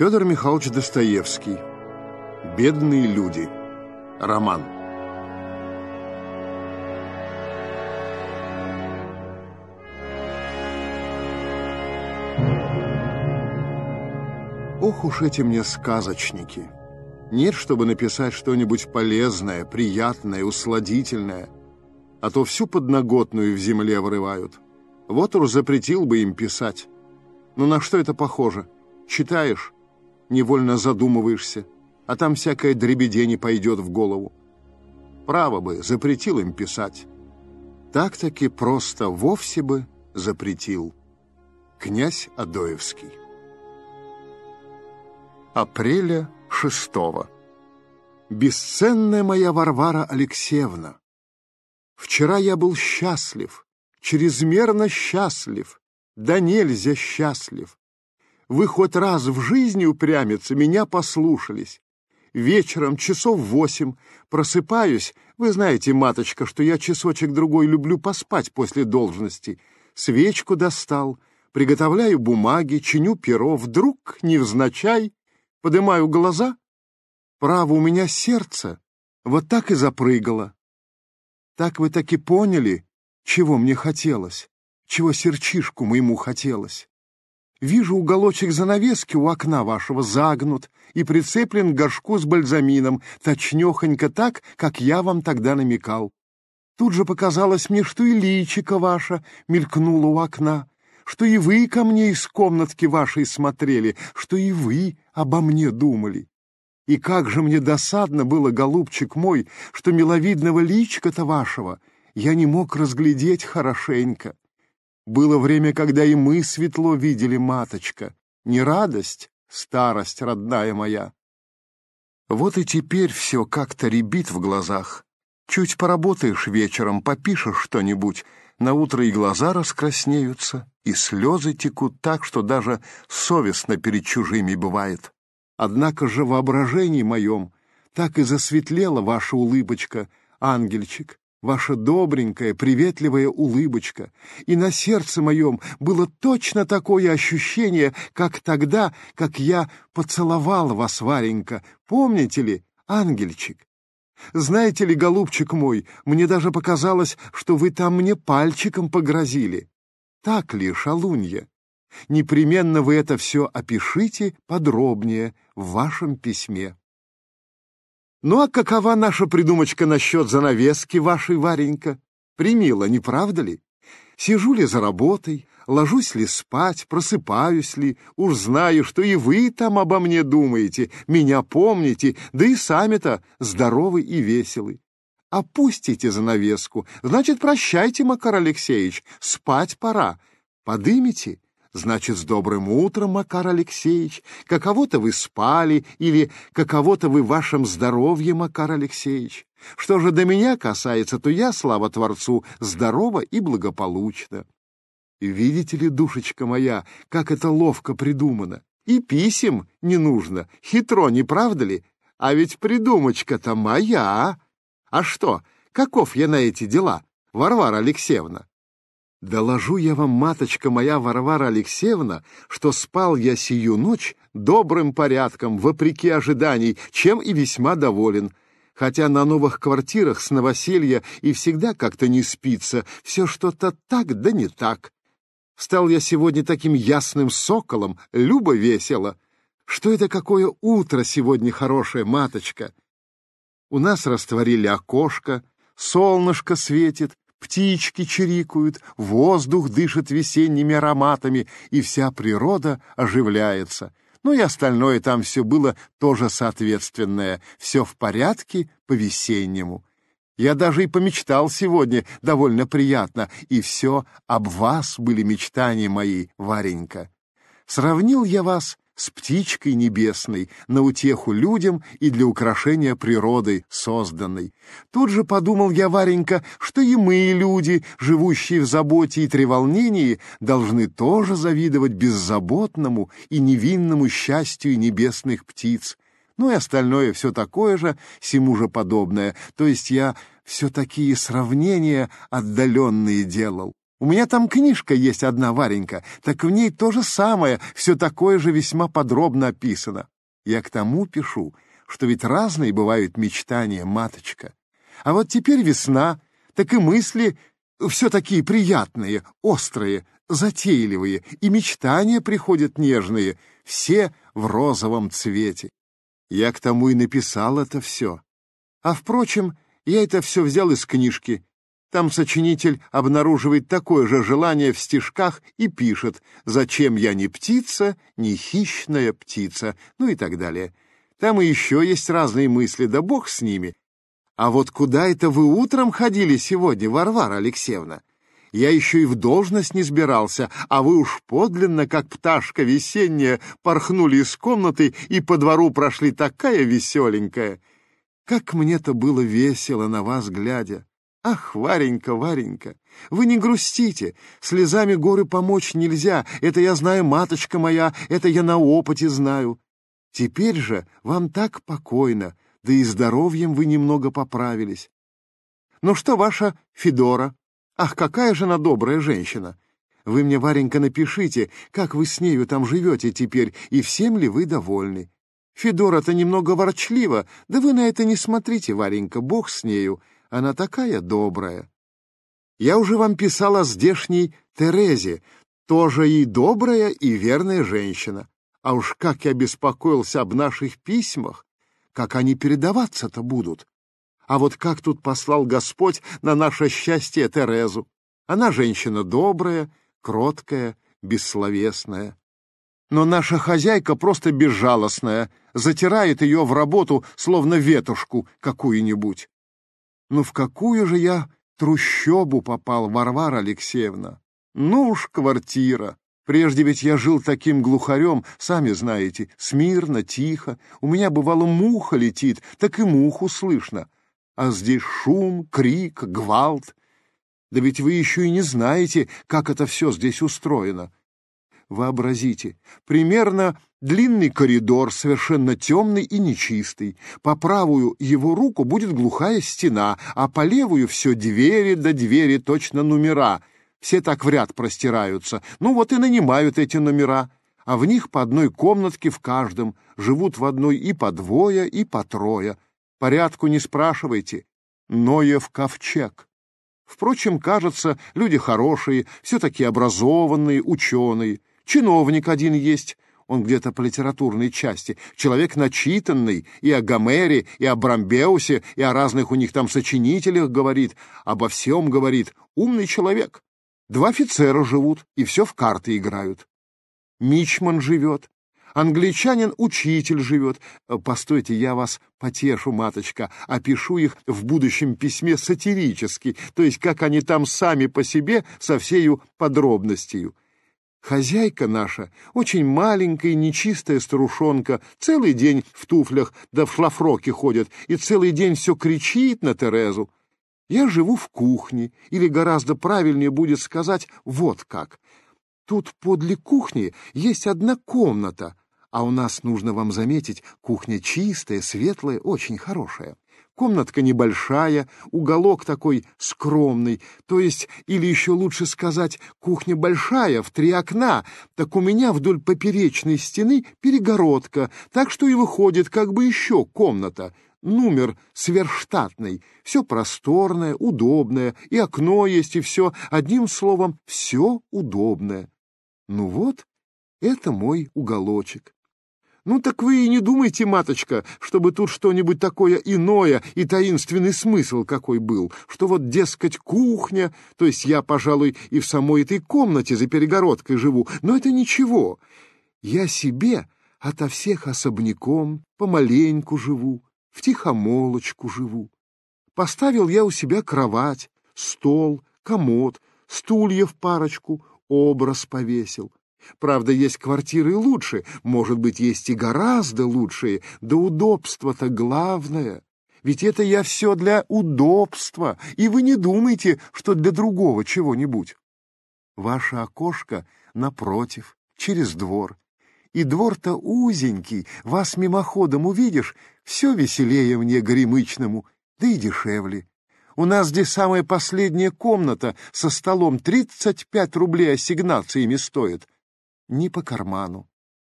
Федор Михайлович Достоевский. «Бедные люди». Роман. Ох уж эти мне сказочники. Нет, чтобы написать что-нибудь полезное, приятное, усладительное. А то всю подноготную в земле вырывают. Вот уж запретил бы им писать. Но ну, на что это похоже? Читаешь невольно задумываешься, а там всякое дребедень пойдет в голову. Право бы, запретил им писать. Так-таки просто вовсе бы запретил. Князь Адоевский. Апреля 6 Бесценная моя Варвара Алексеевна, вчера я был счастлив, чрезмерно счастлив, да нельзя счастлив. Вы хоть раз в жизни упрямятся, меня послушались. Вечером часов восемь просыпаюсь. Вы знаете, маточка, что я часочек-другой люблю поспать после должности. Свечку достал, приготовляю бумаги, чиню перо. Вдруг, невзначай, поднимаю глаза. Право у меня сердце. Вот так и запрыгало. Так вы таки поняли, чего мне хотелось, чего серчишку моему хотелось. Вижу, уголочек занавески у окна вашего загнут и прицеплен к горшку с бальзамином, точнёхонько так, как я вам тогда намекал. Тут же показалось мне, что и личико ваше мелькнуло у окна, что и вы ко мне из комнатки вашей смотрели, что и вы обо мне думали. И как же мне досадно было, голубчик мой, что миловидного личка-то вашего я не мог разглядеть хорошенько. Было время, когда и мы светло видели, маточка. Не радость, старость, родная моя. Вот и теперь все как-то ребит в глазах. Чуть поработаешь вечером, попишешь что-нибудь, на утро и глаза раскраснеются, и слезы текут так, что даже совестно перед чужими бывает. Однако же воображении моем так и засветлела ваша улыбочка, ангельчик, ваша добренькая, приветливая улыбочка, и на сердце моем было точно такое ощущение, как тогда, как я поцеловал вас, Варенька, помните ли, ангельчик? Знаете ли, голубчик мой, мне даже показалось, что вы там мне пальчиком погрозили. Так ли, шалунья? Непременно вы это все опишите подробнее в вашем письме. Ну а какова наша придумочка насчет занавески вашей, Варенька? Примила, не правда ли? Сижу ли за работой, ложусь ли спать, просыпаюсь ли, уж знаю, что и вы там обо мне думаете, меня помните, да и сами-то здоровы и веселы. Опустите занавеску, значит, прощайте, Макар Алексеевич, спать пора. Подымите, Значит, с добрым утром, Макар Алексеевич. Каково-то вы спали или каково-то вы вашем здоровье, Макар Алексеевич. Что же до меня касается, то я, слава Творцу, здорова и благополучна. Видите ли, душечка моя, как это ловко придумано. И писем не нужно. Хитро, не правда ли? А ведь придумочка-то моя. А что, каков я на эти дела, Варвара Алексеевна? Доложу я вам, маточка моя Варвара Алексеевна, что спал я сию ночь добрым порядком, вопреки ожиданий, чем и весьма доволен. Хотя на новых квартирах с новоселья и всегда как-то не спится, все что-то так да не так. Стал я сегодня таким ясным соколом, любо весело. Что это какое утро сегодня хорошее, маточка? У нас растворили окошко, солнышко светит, Птички чирикают, воздух дышит весенними ароматами, и вся природа оживляется. Ну и остальное там все было тоже соответственное. Все в порядке по-весеннему. Я даже и помечтал сегодня довольно приятно, и все об вас были мечтания мои, Варенька. Сравнил я вас с птичкой небесной, на утеху людям и для украшения природы созданной. Тут же подумал я, Варенька, что и мы, люди, живущие в заботе и треволнении, должны тоже завидовать беззаботному и невинному счастью небесных птиц. Ну и остальное все такое же, сему же подобное. То есть я все такие сравнения отдаленные делал. У меня там книжка есть одна, Варенька, так в ней то же самое, все такое же весьма подробно описано. Я к тому пишу, что ведь разные бывают мечтания, маточка. А вот теперь весна, так и мысли все такие приятные, острые, затейливые, и мечтания приходят нежные, все в розовом цвете. Я к тому и написал это все. А, впрочем, я это все взял из книжки, там сочинитель обнаруживает такое же желание в стишках и пишет «Зачем я не птица, не хищная птица», ну и так далее. Там и еще есть разные мысли, да бог с ними. А вот куда это вы утром ходили сегодня, Варвара Алексеевна? Я еще и в должность не сбирался, а вы уж подлинно, как пташка весенняя, порхнули из комнаты и по двору прошли такая веселенькая. Как мне-то было весело на вас глядя. «Ах, Варенька, Варенька, вы не грустите, слезами горы помочь нельзя, это я знаю, маточка моя, это я на опыте знаю. Теперь же вам так покойно, да и здоровьем вы немного поправились. Ну что ваша Федора? Ах, какая же она добрая женщина! Вы мне, Варенька, напишите, как вы с нею там живете теперь, и всем ли вы довольны? Федора-то немного ворчлива, да вы на это не смотрите, Варенька, бог с нею». Она такая добрая. Я уже вам писал о здешней Терезе, тоже и добрая, и верная женщина. А уж как я беспокоился об наших письмах, как они передаваться-то будут. А вот как тут послал Господь на наше счастье Терезу? Она женщина добрая, кроткая, бессловесная. Но наша хозяйка просто безжалостная, затирает ее в работу, словно ветушку какую-нибудь. Ну в какую же я трущобу попал, Варвара Алексеевна? Ну уж квартира. Прежде ведь я жил таким глухарем, сами знаете, смирно, тихо. У меня, бывало, муха летит, так и муху слышно. А здесь шум, крик, гвалт. Да ведь вы еще и не знаете, как это все здесь устроено. Вообразите, примерно Длинный коридор, совершенно темный и нечистый. По правую его руку будет глухая стена, а по левую все двери до да двери, точно номера. Все так в ряд простираются. Ну вот и нанимают эти номера. А в них по одной комнатке в каждом. Живут в одной и по двое, и по трое. Порядку не спрашивайте. Ноев ковчег. Впрочем, кажется, люди хорошие, все-таки образованные, ученые. Чиновник один есть, он где-то по литературной части, человек начитанный, и о Гомере, и о Брамбеусе, и о разных у них там сочинителях говорит, обо всем говорит, умный человек. Два офицера живут, и все в карты играют. Мичман живет, Англичанин учитель живет. Э, постойте, я вас потешу, маточка, опишу их в будущем письме сатирически, то есть как они там сами по себе со всею подробностью. Хозяйка наша, очень маленькая, нечистая старушонка, целый день в туфлях да в шлафроке ходит и целый день все кричит на Терезу. Я живу в кухне, или гораздо правильнее будет сказать вот как. Тут подле кухни есть одна комната, а у нас, нужно вам заметить, кухня чистая, светлая, очень хорошая. Комнатка небольшая, уголок такой скромный, то есть, или еще лучше сказать, кухня большая, в три окна, так у меня вдоль поперечной стены перегородка, так что и выходит как бы еще комната, номер сверхштатный, все просторное, удобное, и окно есть, и все, одним словом, все удобное. Ну вот, это мой уголочек. Ну так вы и не думайте, маточка, чтобы тут что-нибудь такое иное и таинственный смысл какой был, что вот, дескать, кухня, то есть я, пожалуй, и в самой этой комнате за перегородкой живу, но это ничего. Я себе ото всех особняком помаленьку живу, в тихомолочку живу. Поставил я у себя кровать, стол, комод, стулья в парочку, образ повесил — Правда, есть квартиры лучше, может быть, есть и гораздо лучшие, да удобство-то главное. Ведь это я все для удобства, и вы не думайте, что для другого чего-нибудь. Ваше окошко напротив, через двор. И двор-то узенький, вас мимоходом увидишь, все веселее мне горемычному, да и дешевле. У нас здесь самая последняя комната со столом 35 рублей ассигнациями стоит не по карману.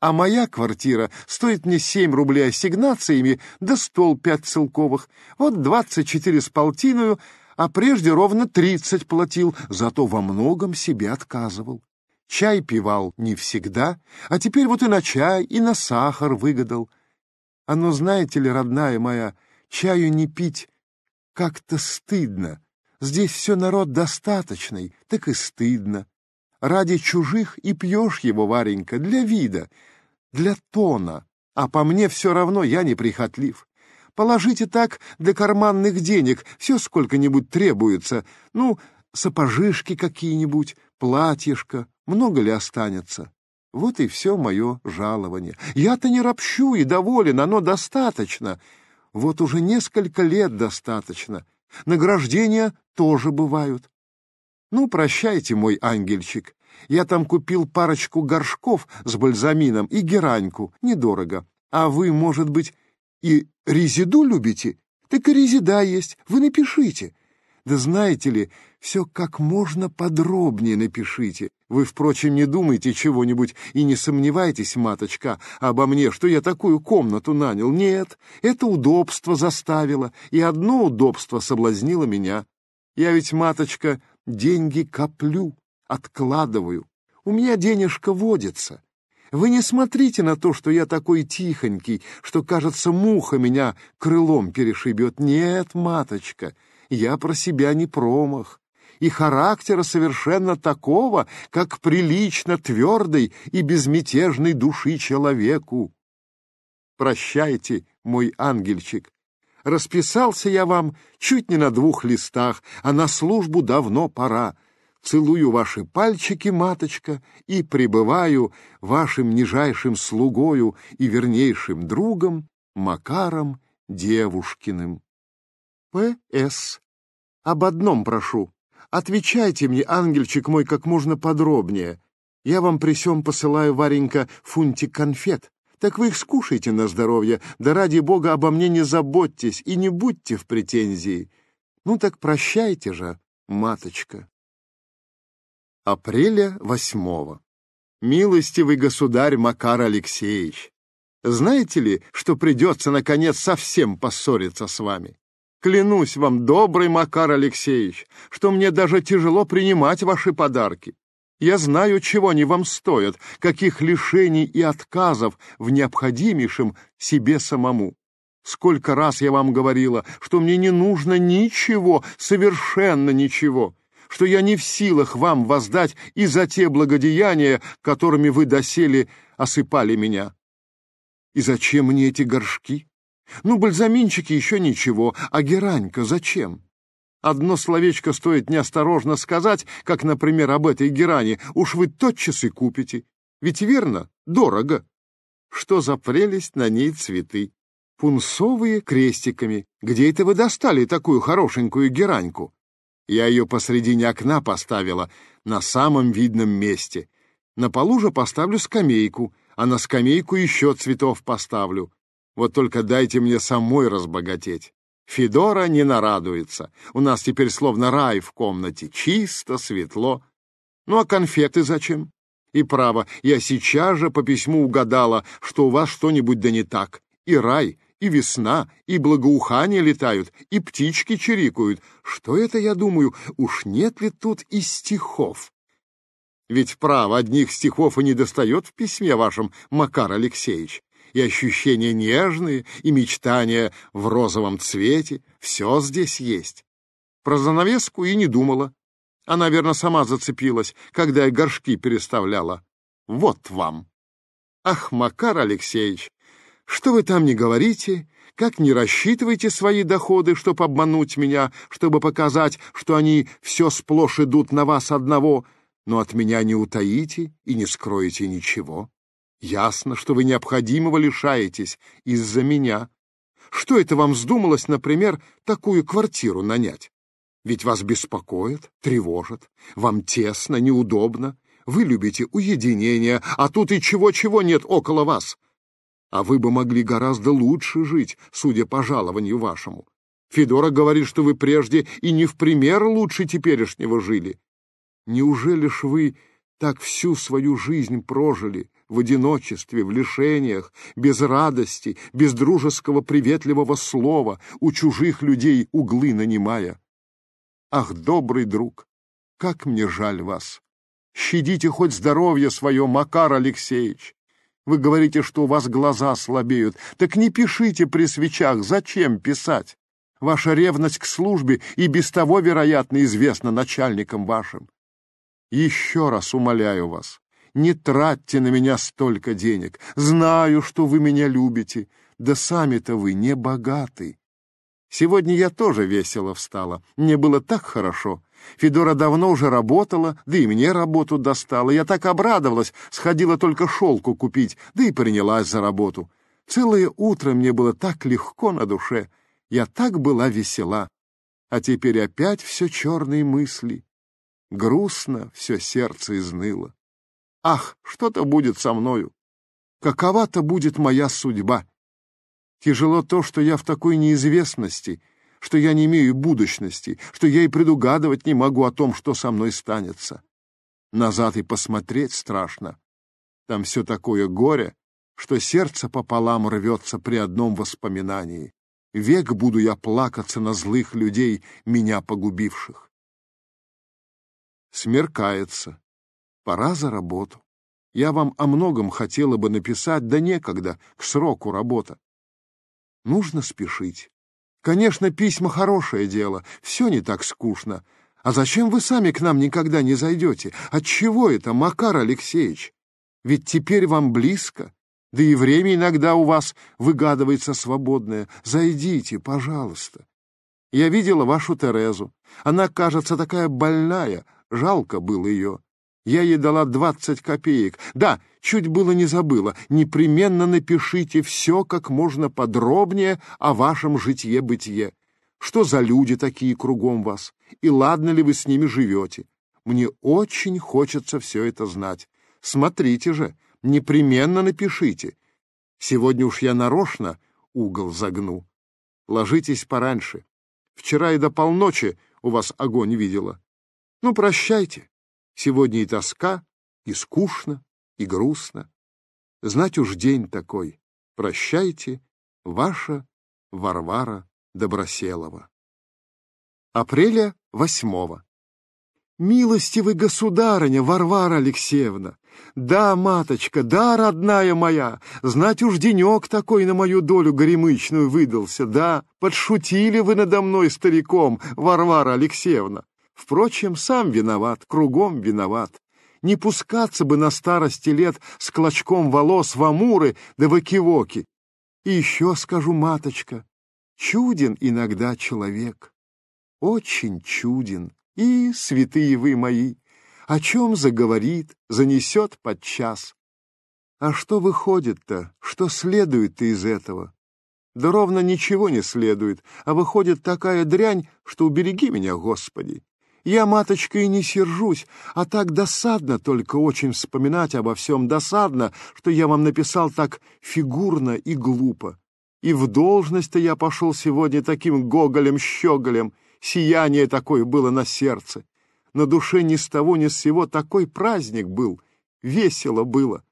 А моя квартира стоит мне семь рублей ассигнациями, да стол пять целковых. Вот двадцать четыре с полтиною, а прежде ровно тридцать платил, зато во многом себе отказывал. Чай пивал не всегда, а теперь вот и на чай, и на сахар выгадал. Оно, знаете ли, родная моя, чаю не пить как-то стыдно. Здесь все народ достаточный, так и стыдно ради чужих и пьешь его, Варенька, для вида, для тона. А по мне все равно я неприхотлив. Положите так для карманных денег, все сколько-нибудь требуется. Ну, сапожишки какие-нибудь, платьишко, много ли останется? Вот и все мое жалование. Я-то не ропщу и доволен, оно достаточно. Вот уже несколько лет достаточно. Награждения тоже бывают. Ну, прощайте, мой ангельчик. Я там купил парочку горшков с бальзамином и гераньку, недорого. А вы, может быть, и резиду любите? Так и резида есть, вы напишите. Да знаете ли, все как можно подробнее напишите. Вы, впрочем, не думайте чего-нибудь и не сомневайтесь, маточка, обо мне, что я такую комнату нанял. Нет, это удобство заставило, и одно удобство соблазнило меня. Я ведь, маточка, деньги коплю, откладываю. У меня денежка водится. Вы не смотрите на то, что я такой тихонький, что, кажется, муха меня крылом перешибет. Нет, маточка, я про себя не промах. И характера совершенно такого, как прилично твердой и безмятежной души человеку. Прощайте, мой ангельчик, Расписался я вам чуть не на двух листах, а на службу давно пора. Целую ваши пальчики, маточка, и пребываю вашим нижайшим слугою и вернейшим другом Макаром Девушкиным. П.С. Об одном прошу. Отвечайте мне, ангельчик мой, как можно подробнее. Я вам при сём посылаю, Варенька, фунтик конфет. Так вы их скушайте на здоровье, да ради Бога обо мне не заботьтесь и не будьте в претензии. Ну так прощайте же, маточка. Апреля восьмого. Милостивый государь Макар Алексеевич, знаете ли, что придется, наконец, совсем поссориться с вами? Клянусь вам, добрый Макар Алексеевич, что мне даже тяжело принимать ваши подарки. Я знаю, чего они вам стоят, каких лишений и отказов в необходимейшем себе самому. Сколько раз я вам говорила, что мне не нужно ничего, совершенно ничего, что я не в силах вам воздать и за те благодеяния, которыми вы доселе осыпали меня. И зачем мне эти горшки? Ну, бальзаминчики еще ничего, а геранька зачем? Одно словечко стоит неосторожно сказать, как, например, об этой геране. Уж вы тотчас и купите. Ведь верно, дорого. Что за прелесть на ней цветы? Пунцовые крестиками. Где это вы достали такую хорошенькую гераньку? Я ее посредине окна поставила, на самом видном месте. На полу же поставлю скамейку, а на скамейку еще цветов поставлю. Вот только дайте мне самой разбогатеть. Федора не нарадуется. У нас теперь словно рай в комнате. Чисто, светло. Ну а конфеты зачем? И право, я сейчас же по письму угадала, что у вас что-нибудь да не так. И рай, и весна, и благоухание летают, и птички чирикают. Что это, я думаю, уж нет ли тут и стихов? Ведь право, одних стихов и не достает в письме вашем, Макар Алексеевич и ощущения нежные, и мечтания в розовом цвете. Все здесь есть. Про занавеску и не думала. Она, верно, сама зацепилась, когда я горшки переставляла. Вот вам. Ах, Макар Алексеевич, что вы там не говорите, как не рассчитываете свои доходы, чтобы обмануть меня, чтобы показать, что они все сплошь идут на вас одного, но от меня не утаите и не скроете ничего. Ясно, что вы необходимого лишаетесь из-за меня. Что это вам вздумалось, например, такую квартиру нанять? Ведь вас беспокоит, тревожит, вам тесно, неудобно. Вы любите уединение, а тут и чего-чего нет около вас. А вы бы могли гораздо лучше жить, судя по жалованию вашему. Федора говорит, что вы прежде и не в пример лучше теперешнего жили. Неужели ж вы так всю свою жизнь прожили, в одиночестве, в лишениях, без радости, без дружеского приветливого слова, у чужих людей углы нанимая. Ах, добрый друг, как мне жаль вас! Щадите хоть здоровье свое, Макар Алексеевич! Вы говорите, что у вас глаза слабеют. Так не пишите при свечах, зачем писать? Ваша ревность к службе и без того, вероятно, известна начальникам вашим. Еще раз умоляю вас, не тратьте на меня столько денег. Знаю, что вы меня любите. Да сами-то вы не богаты. Сегодня я тоже весело встала. Мне было так хорошо. Федора давно уже работала, да и мне работу достала. Я так обрадовалась, сходила только шелку купить, да и принялась за работу. Целое утро мне было так легко на душе. Я так была весела. А теперь опять все черные мысли. Грустно все сердце изныло. Ах, что-то будет со мною! Какова-то будет моя судьба! Тяжело то, что я в такой неизвестности, что я не имею будущности, что я и предугадывать не могу о том, что со мной станется. Назад и посмотреть страшно. Там все такое горе, что сердце пополам рвется при одном воспоминании. Век буду я плакаться на злых людей, меня погубивших. Смеркается. Пора за работу. Я вам о многом хотела бы написать, да некогда, к сроку работа. Нужно спешить. Конечно, письма — хорошее дело, все не так скучно. А зачем вы сами к нам никогда не зайдете? Отчего это, Макар Алексеевич? Ведь теперь вам близко, да и время иногда у вас выгадывается свободное. Зайдите, пожалуйста. Я видела вашу Терезу. Она, кажется, такая больная. Жалко было ее. Я ей дала двадцать копеек. Да, чуть было не забыла. Непременно напишите все как можно подробнее о вашем житье-бытие. Что за люди такие кругом вас? И ладно ли вы с ними живете? Мне очень хочется все это знать. Смотрите же, непременно напишите. Сегодня уж я нарочно угол загну. Ложитесь пораньше. Вчера и до полночи у вас огонь видела. Ну, прощайте. Сегодня и тоска, и скучно, и грустно. Знать уж день такой. Прощайте, ваша Варвара Доброселова. Апреля восьмого. «Милостивый государыня Варвара Алексеевна! Да, маточка, да, родная моя! Знать уж денек такой на мою долю горемычную выдался, да! Подшутили вы надо мной стариком, Варвара Алексеевна! Впрочем, сам виноват, кругом виноват. Не пускаться бы на старости лет с клочком волос в амуры да в окивоки. И еще скажу, маточка, чуден иногда человек. Очень чуден. И, святые вы мои, о чем заговорит, занесет подчас. А что выходит-то, что следует-то из этого? Да ровно ничего не следует, а выходит такая дрянь, что убереги меня, Господи. Я, маточка, и не сержусь, а так досадно только очень вспоминать обо всем досадно, что я вам написал так фигурно и глупо. И в должность-то я пошел сегодня таким гоголем-щеголем, сияние такое было на сердце. На душе ни с того ни с сего такой праздник был, весело было.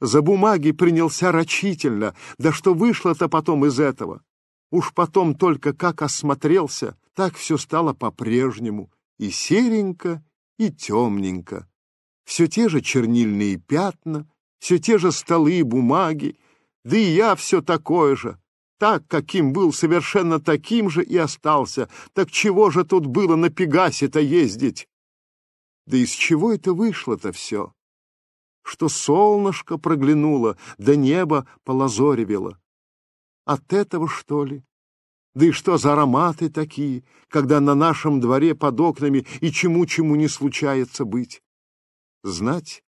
За бумаги принялся рачительно, да что вышло-то потом из этого? Уж потом только как осмотрелся, так все стало по-прежнему и серенько, и темненько. Все те же чернильные пятна, все те же столы и бумаги, да и я все такое же. Так, каким был, совершенно таким же и остался. Так чего же тут было на Пегасе-то ездить? Да из чего это вышло-то все? Что солнышко проглянуло, да небо полазоревело. От этого, что ли? Да и что за ароматы такие, когда на нашем дворе под окнами и чему-чему не случается быть? Знать,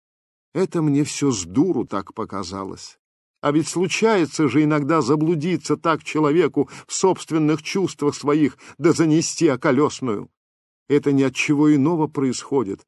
это мне все с дуру так показалось. А ведь случается же иногда заблудиться так человеку в собственных чувствах своих, да занести околесную. Это ни от чего иного происходит,